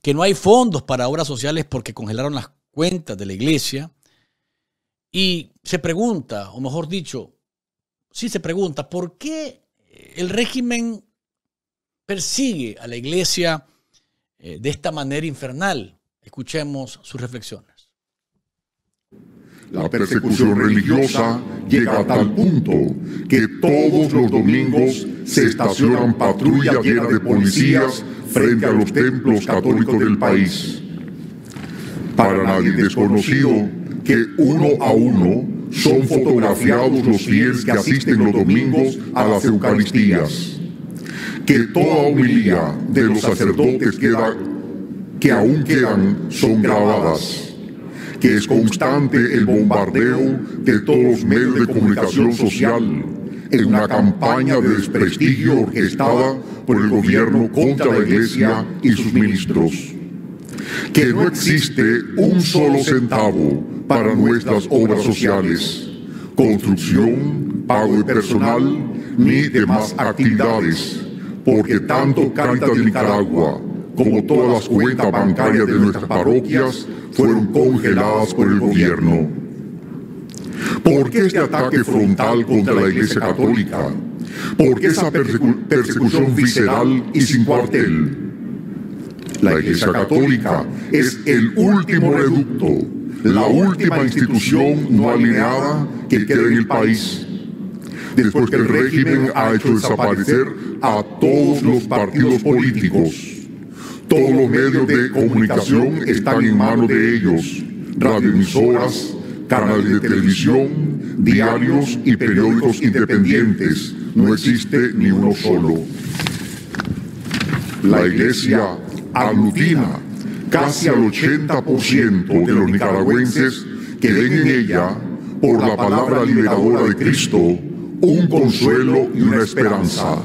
que no hay fondos para obras sociales porque congelaron las cuentas de la Iglesia, y se pregunta, o mejor dicho, sí se pregunta, ¿por qué el régimen persigue a la Iglesia eh, de esta manera infernal? Escuchemos sus reflexiones. La persecución religiosa llega a tal punto que todos los domingos se estacionan patrullas llenas de policías frente a los templos católicos del país. Para nadie desconocido que uno a uno son fotografiados los fieles que asisten los domingos a las Eucaristías. Que toda homilía de los sacerdotes que aún quedan son grabadas que es constante el bombardeo de todos los medios de comunicación social en una campaña de desprestigio orquestada por el gobierno contra la Iglesia y sus ministros. Que no existe un solo centavo para nuestras obras sociales, construcción, pago de personal, ni demás actividades, porque tanto canta de Nicaragua como todas las cuentas bancarias de nuestras parroquias, fueron congeladas por el gobierno. ¿Por qué este ataque frontal contra la Iglesia Católica? ¿Por qué esa persecución visceral y sin cuartel? La Iglesia Católica es el último reducto, la última institución no alineada que queda en el país después que el régimen ha hecho desaparecer a todos los partidos políticos. Todos los medios de comunicación están en manos de ellos, radioemisoras, canales de televisión, diarios y periódicos independientes. No existe ni uno solo. La iglesia aglutina casi al 80% de los nicaragüenses que ven en ella, por la palabra liberadora de Cristo, un consuelo y una esperanza.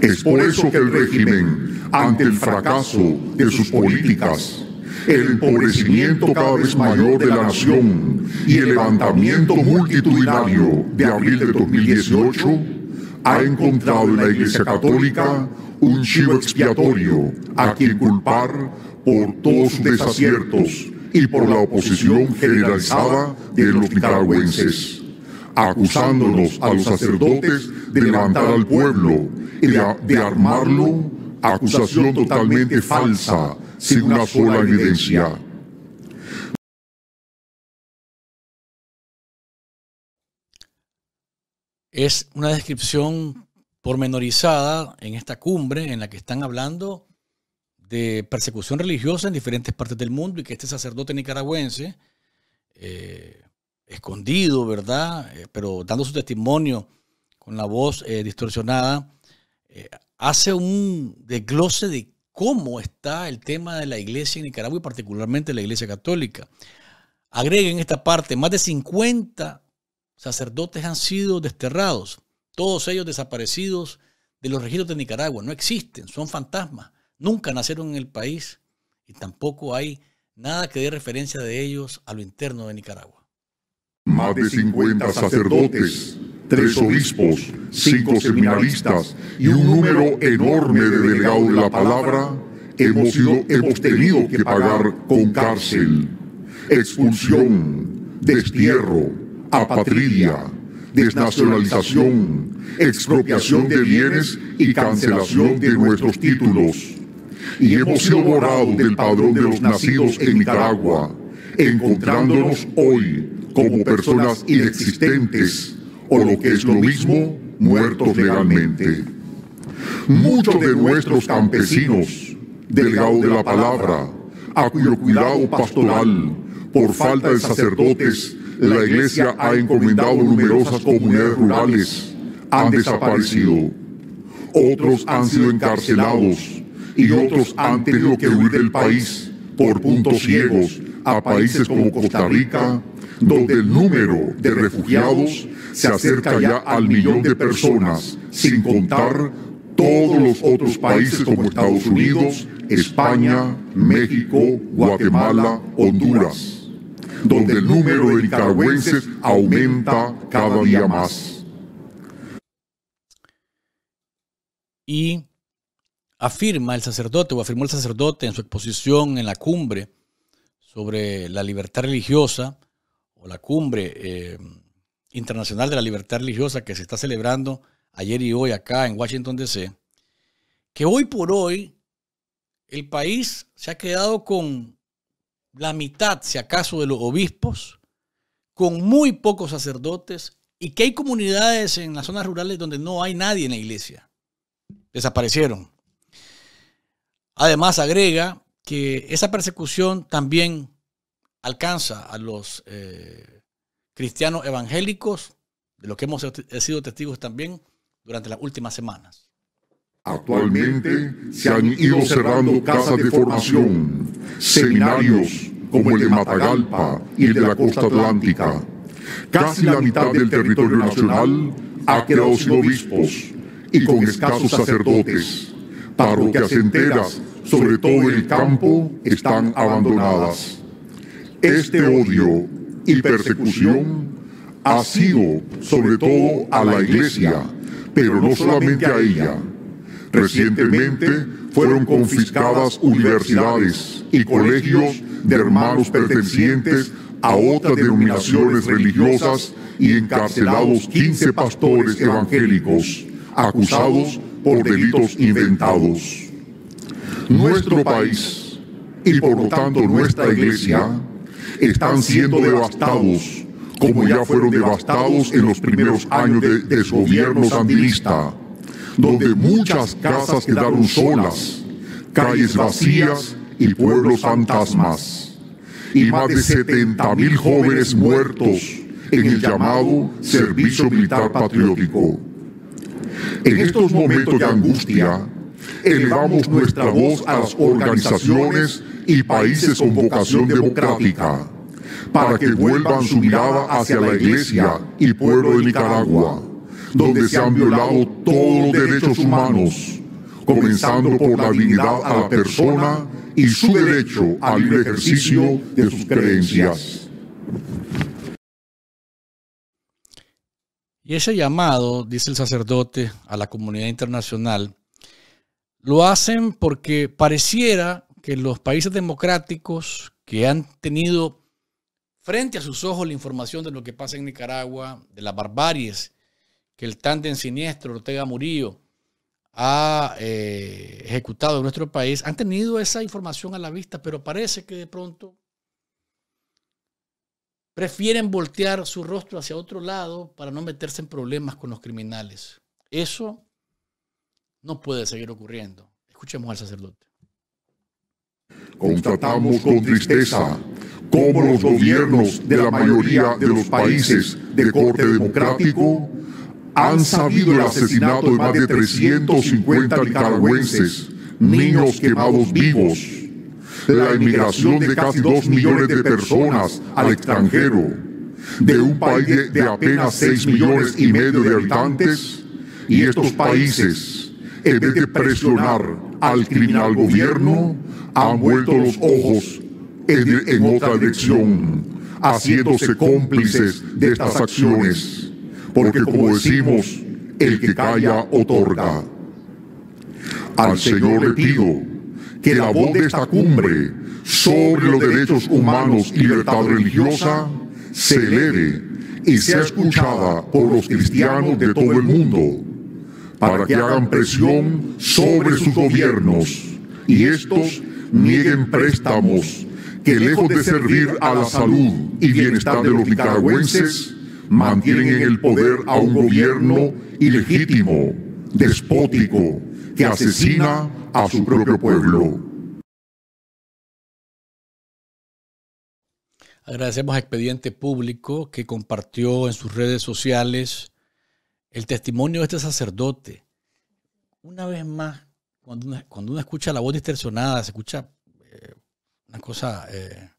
Es por eso que el régimen ante el fracaso de sus políticas, el empobrecimiento cada vez mayor de la nación y el levantamiento multitudinario de abril de 2018, ha encontrado en la Iglesia Católica un chivo expiatorio a quien culpar por todos sus desaciertos y por la oposición generalizada de los nicaragüenses, acusándonos a los sacerdotes de levantar al pueblo y de, de armarlo acusación totalmente falsa, sin una sola evidencia. Es una descripción pormenorizada en esta cumbre en la que están hablando de persecución religiosa en diferentes partes del mundo y que este sacerdote nicaragüense, eh, escondido, ¿verdad? Eh, pero dando su testimonio con la voz eh, distorsionada, eh, hace un desglose de cómo está el tema de la iglesia en Nicaragua y particularmente la iglesia católica. en esta parte, más de 50 sacerdotes han sido desterrados, todos ellos desaparecidos de los registros de Nicaragua, no existen, son fantasmas, nunca nacieron en el país y tampoco hay nada que dé referencia de ellos a lo interno de Nicaragua. Más de 50 sacerdotes tres obispos, cinco seminaristas y un número enorme de delegados de la palabra, hemos, hemos tenido que pagar con cárcel, expulsión, destierro, apatridia, desnacionalización, expropiación de bienes y cancelación de nuestros títulos. Y hemos sido borrados del padrón de los nacidos en Nicaragua, encontrándonos hoy como personas inexistentes o lo que es lo mismo, muertos legalmente. Muchos de nuestros campesinos, delegados de la palabra, a cuyo cuidado pastoral, por falta de sacerdotes, la Iglesia ha encomendado numerosas comunidades rurales, han desaparecido. Otros han sido encarcelados y otros han tenido que huir del país por puntos ciegos a países como Costa Rica, donde el número de refugiados se acerca ya al millón de personas, sin contar todos los otros países como Estados Unidos, España, México, Guatemala, Honduras, donde el número de nicaragüenses aumenta cada día más. Y afirma el sacerdote, o afirmó el sacerdote en su exposición en la cumbre sobre la libertad religiosa, o la cumbre eh, Internacional de la Libertad Religiosa que se está celebrando ayer y hoy acá en Washington, D.C., que hoy por hoy el país se ha quedado con la mitad, si acaso, de los obispos, con muy pocos sacerdotes y que hay comunidades en las zonas rurales donde no hay nadie en la iglesia. Desaparecieron. Además, agrega que esa persecución también alcanza a los... Eh, cristianos evangélicos, de lo que hemos sido testigos también durante las últimas semanas. Actualmente se han ido cerrando casas de formación, seminarios como el de Matagalpa y el de la costa atlántica. Casi la mitad del territorio nacional ha quedado sin obispos y con escasos sacerdotes. Parroquias enteras, sobre todo en el campo, están abandonadas. Este odio y persecución ha sido sobre todo a la Iglesia, pero no solamente a ella. Recientemente fueron confiscadas universidades y colegios de hermanos pertenecientes a otras denominaciones religiosas y encarcelados 15 pastores evangélicos acusados por delitos inventados. Nuestro país y por lo tanto nuestra iglesia están siendo devastados, como ya fueron devastados en los primeros años de, desgobierno sandinista, donde muchas casas quedaron solas, calles vacías y pueblos fantasmas, y más de 70 mil jóvenes muertos en el llamado Servicio Militar Patriótico. En estos momentos de angustia, elevamos nuestra voz a las organizaciones y países con vocación democrática, para que vuelvan su mirada hacia la Iglesia y pueblo de Nicaragua, donde se han violado todos los derechos humanos, comenzando por la dignidad a la persona y su derecho al ejercicio de sus creencias. Y ese llamado, dice el sacerdote, a la comunidad internacional, lo hacen porque pareciera que los países democráticos que han tenido frente a sus ojos la información de lo que pasa en Nicaragua, de las barbaries que el tándem siniestro Ortega Murillo ha eh, ejecutado en nuestro país, han tenido esa información a la vista, pero parece que de pronto prefieren voltear su rostro hacia otro lado para no meterse en problemas con los criminales. Eso no puede seguir ocurriendo. Escuchemos al sacerdote. Constatamos con tristeza cómo los gobiernos de la mayoría de los países de corte democrático han sabido el asesinato de más de 350 nicaragüenses, niños quemados vivos, la emigración de casi 2 millones de personas al extranjero, de un país de apenas 6 millones y medio de habitantes, y estos países, en vez de presionar al criminal gobierno han vuelto los ojos en, otra dirección, haciéndose cómplices de estas acciones, porque como decimos, el que calla otorga. Al Señor le pido que la voz de esta cumbre sobre los derechos humanos y libertad religiosa se eleve y sea escuchada por los cristianos de todo el mundo para que hagan presión sobre sus gobiernos y estos nieguen préstamos que lejos de servir a la salud y bienestar de los nicaragüenses, mantienen en el poder a un gobierno ilegítimo, despótico, que asesina a su propio pueblo. Agradecemos a Expediente Público que compartió en sus redes sociales el testimonio de este sacerdote. Una vez más, cuando uno, escucha la voz distorsionada, se escucha eh, una cosa eh,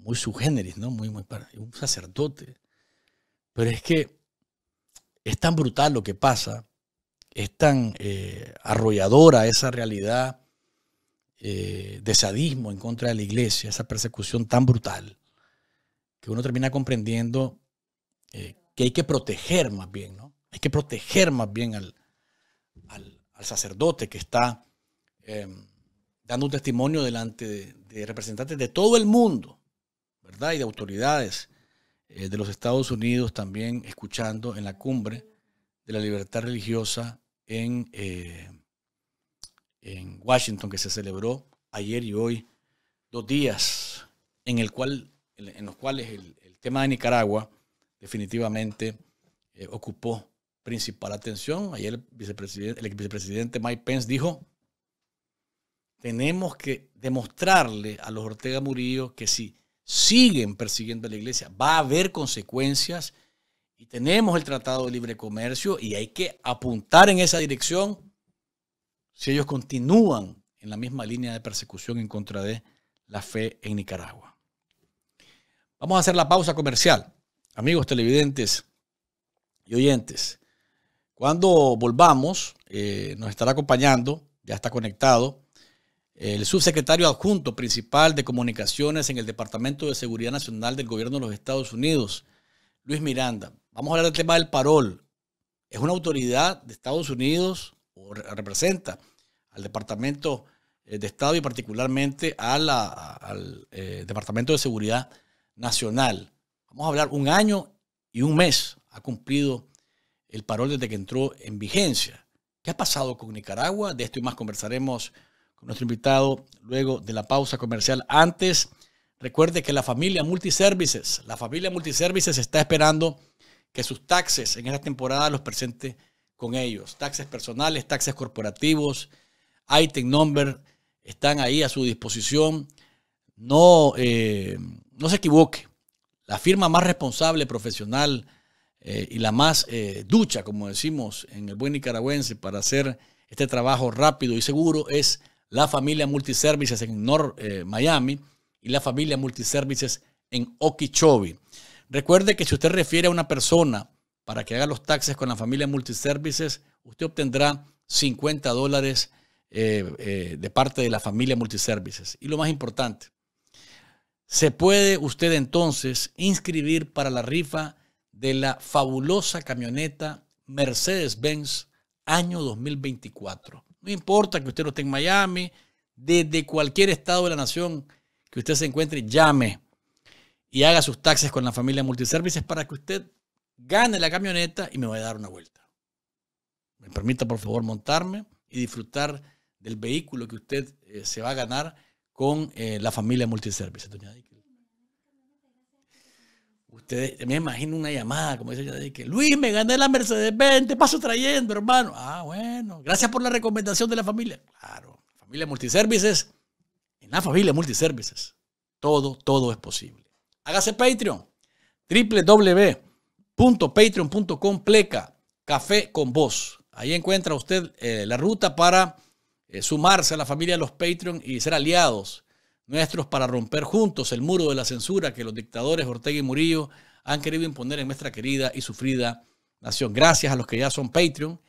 muy subgéneris, ¿no? Muy, muy un sacerdote. Pero es que es tan brutal lo que pasa, es tan eh, arrolladora esa realidad de sadismo en contra de la iglesia, esa persecución tan brutal, que uno termina comprendiendo que hay que proteger más bien, ¿no? Hay que proteger más bien al, sacerdote que está em, dando un testimonio delante de, representantes de todo el mundo, ¿verdad? Y de autoridades eh, de los Estados Unidos también escuchando en la cumbre de la libertad religiosa en, eh, en Washington que se celebró ayer y hoy, dos días en, el cual, en los cuales el, tema de Nicaragua definitivamente eh, ocupó principal atención. Ayer el, vicepresidente, el vicepresidente Mike Pence dijo, tenemos que demostrarle a los Ortega Murillo que si siguen persiguiendo a la iglesia va a haber consecuencias y tenemos el Tratado de Libre Comercio y hay que apuntar en esa dirección si ellos continúan en la misma línea de persecución en contra de la fe en Nicaragua. Vamos a hacer la pausa comercial. Amigos televidentes y oyentes, cuando volvamos, eh, nos estará acompañando, ya está conectado, el subsecretario adjunto principal de comunicaciones en el Departamento de Seguridad Nacional del Gobierno de los Estados Unidos, Luis Miranda. Vamos a hablar del tema del parol. Es una autoridad de Estados Unidos representa al Departamento eh, de Estado y particularmente al eh, Departamento de Seguridad Nacional. Vamos a hablar un año y un mes ha cumplido el parol desde que entró en vigencia. ¿Qué ha pasado con Nicaragua? De esto y más conversaremos con nuestro invitado luego de la pausa comercial. Antes, recuerde que la familia Multiservices, la familia Multiservices está esperando que sus taxes en esta temporada los presente con ellos. Taxes personales, taxes corporativos, item number, están ahí a su disposición. No, eh, no se equivoque. La firma más responsable, profesional, eh, y la más eh, ducha, como decimos en el buen nicaragüense, para hacer este trabajo rápido y seguro es la familia Multiservices en North eh, Miami y la familia Multiservices en Okeechobee. Recuerde que si usted refiere a una persona para que haga los taxes con la familia Multiservices, usted obtendrá 50 dólares de parte de la familia Multiservices. Y lo más importante, se puede usted entonces inscribir para la rifa de la fabulosa camioneta Mercedes-Benz año 2024. No importa que usted no esté en Miami, desde cualquier estado de la nación que usted se encuentre, llame y haga sus taxes con la familia Multiservices para que usted gane la camioneta y me vaya a dar una vuelta. Me permita, por favor, montarme y disfrutar del vehículo que usted eh, se va a ganar con eh, la familia Multiservices, doña Ustedes, me imagino una llamada, como dice yo, de que Luis, me gané la Mercedes-Benz, te paso trayendo, hermano. Ah, bueno, gracias por la recomendación de la familia. Claro, familia Multiservices, en la familia Multiservices, todo, todo es posible. Hágase Patreon, www.patreon.com pleca, café con voz. Ahí encuentra usted eh, la ruta para eh, sumarse a la familia de los Patreon y ser aliados nuestros para romper juntos el muro de la censura que los dictadores Ortega y Murillo han querido imponer en nuestra querida y sufrida nación. Gracias a los que ya son Patreon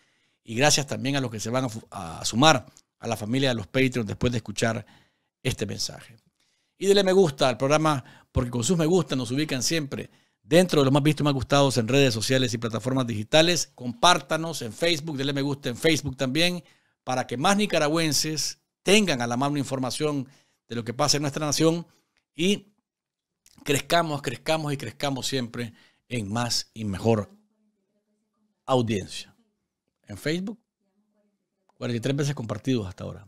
y gracias también a los que se van a, sumar a la familia de los Patreons después de escuchar este mensaje. Y denle me gusta al programa porque con sus me gusta nos ubican siempre dentro de los más vistos y más gustados en redes sociales y plataformas digitales. Compártanos en Facebook, denle me gusta en Facebook también para que más nicaragüenses tengan a la mano información de lo que pasa en nuestra nación y crezcamos, crezcamos y crezcamos siempre en más y mejor audiencia. En Facebook, 43 veces compartidos hasta ahora.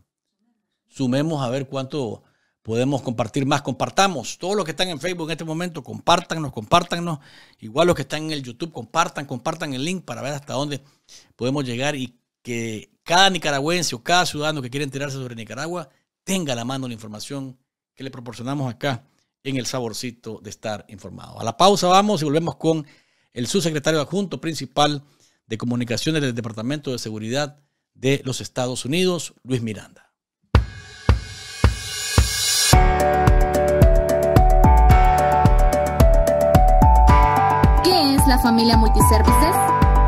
Sumemos a ver cuánto podemos compartir más. Compartamos. Todos los que están en Facebook en este momento, compártanos, compártanos. Igual los que están en el YouTube, compartan, compartan el link para ver hasta dónde podemos llegar y que cada nicaragüense o cada ciudadano que quiera enterarse sobre Nicaragua tenga a la mano la información que le proporcionamos acá en el saborcito de estar informado. A la pausa vamos y volvemos con el subsecretario adjunto principal de comunicaciones del Departamento de Seguridad de los Estados Unidos, Luis Miranda. ¿Qué es la familia Multiservices?